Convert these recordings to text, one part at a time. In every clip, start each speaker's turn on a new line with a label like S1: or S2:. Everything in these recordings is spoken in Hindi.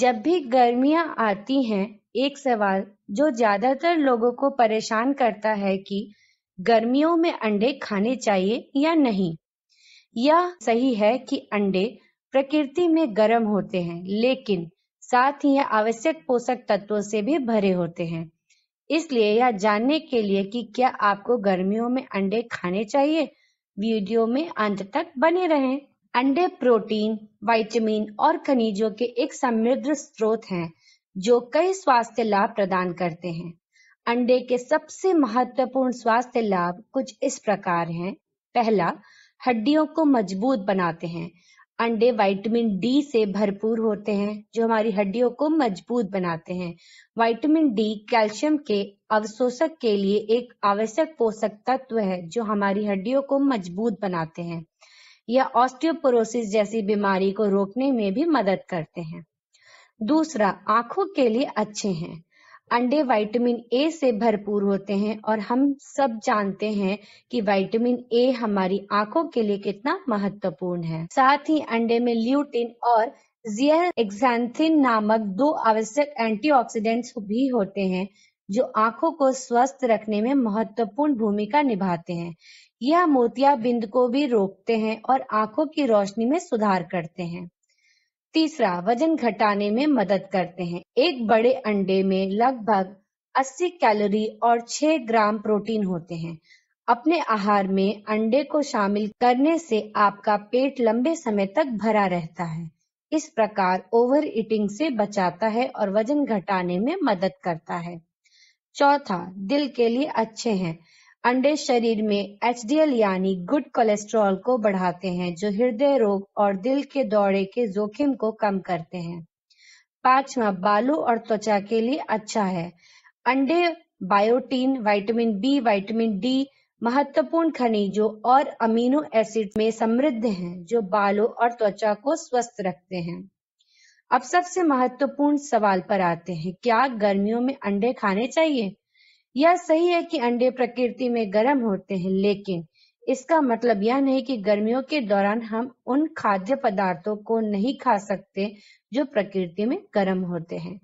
S1: जब भी गर्मियां आती हैं एक सवाल जो ज्यादातर लोगों को परेशान करता है कि गर्मियों में अंडे खाने चाहिए या नहीं यह सही है कि अंडे प्रकृति में गर्म होते हैं लेकिन साथ ही यह आवश्यक पोषक तत्वों से भी भरे होते हैं इसलिए यह जानने के लिए कि क्या आपको गर्मियों में अंडे खाने चाहिए वीडियो में अंत तक बने रहें अंडे प्रोटीन, विटामिन और खनिजों के एक समृद्ध स्रोत हैं जो कई स्वास्थ्य लाभ प्रदान करते हैं अंडे के सबसे महत्वपूर्ण स्वास्थ्य लाभ कुछ इस प्रकार हैं पहला हड्डियों को मजबूत बनाते हैं अंडे विटामिन डी से भरपूर होते हैं जो हमारी हड्डियों को मजबूत बनाते हैं विटामिन डी कैल्शियम के अवशोषक के लिए एक आवश्यक पोषक तत्व है जो हमारी हड्डियों को मजबूत बनाते हैं या ऑस्टियोपोरोसिस जैसी बीमारी को रोकने में भी मदद करते हैं दूसरा आंखों के लिए अच्छे हैं अंडे विटामिन ए से भरपूर होते हैं और हम सब जानते हैं कि विटामिन ए हमारी आंखों के लिए कितना महत्वपूर्ण है साथ ही अंडे में ल्यूटिन और जियर एक्सैंथिन नामक दो आवश्यक एंटीऑक्सीडेंट्स भी होते हैं जो आंखों को स्वस्थ रखने में महत्वपूर्ण भूमिका निभाते हैं यह मोतिया बिंद को भी रोकते हैं और आंखों की रोशनी में सुधार करते हैं तीसरा वजन घटाने में मदद करते हैं एक बड़े अंडे में लगभग 80 कैलोरी और 6 ग्राम प्रोटीन होते हैं अपने आहार में अंडे को शामिल करने से आपका पेट लंबे समय तक भरा रहता है इस प्रकार ओवर ईटिंग से बचाता है और वजन घटाने में मदद करता है चौथा, दिल के लिए अच्छे हैं अंडे शरीर में एच यानी गुड कोलेस्ट्रॉल को बढ़ाते हैं जो हृदय रोग और दिल के दौरे के जोखिम को कम करते हैं पांचवा बालू और त्वचा के लिए अच्छा है अंडे biotin vitamin B vitamin D महत्वपूर्ण खनिजों और अमीनो एसिड में समृद्ध हैं जो बालों और त्वचा को स्वस्थ रखते हैं अब सबसे महत्वपूर्ण सवाल पर आते हैं क्या गर्मियों में अंडे खाने चाहिए यह सही है कि अंडे प्रकृति में गर्म होते हैं लेकिन इसका मतलब यह नहीं कि गर्मियों के दौरान हम उन खाद्य पदार्थों को नहीं खा सकते जो प्रकृति में गर्म होते हैं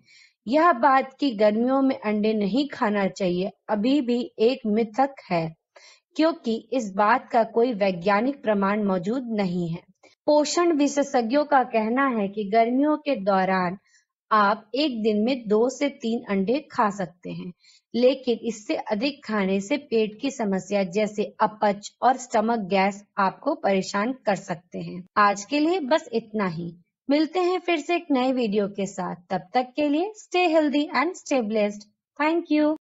S1: यह बात कि गर्मियों में अंडे नहीं खाना चाहिए अभी भी एक मिथक है क्योंकि इस बात का कोई वैज्ञानिक प्रमाण मौजूद नहीं है पोषण विशेषज्ञों का कहना है कि गर्मियों के दौरान आप एक दिन में दो से तीन अंडे खा सकते हैं लेकिन इससे अधिक खाने से पेट की समस्या जैसे अपच और स्टमक गैस आपको परेशान कर सकते हैं आज के लिए बस इतना ही मिलते हैं फिर से एक नए वीडियो के साथ तब तक के लिए stay healthy and stay blessed thank you